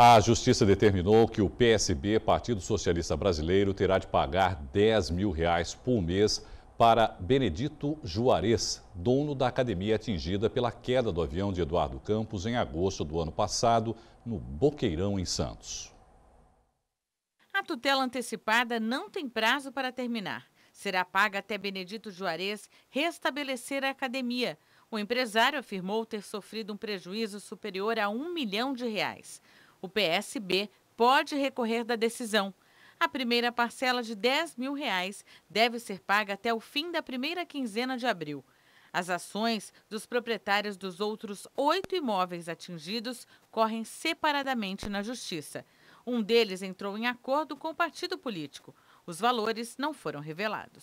A Justiça determinou que o PSB, Partido Socialista Brasileiro, terá de pagar 10 mil reais por mês para Benedito Juarez, dono da academia atingida pela queda do avião de Eduardo Campos em agosto do ano passado, no Boqueirão, em Santos. A tutela antecipada não tem prazo para terminar. Será paga até Benedito Juarez restabelecer a academia. O empresário afirmou ter sofrido um prejuízo superior a um milhão de reais. O PSB pode recorrer da decisão. A primeira parcela de R$ 10 mil reais deve ser paga até o fim da primeira quinzena de abril. As ações dos proprietários dos outros oito imóveis atingidos correm separadamente na Justiça. Um deles entrou em acordo com o partido político. Os valores não foram revelados.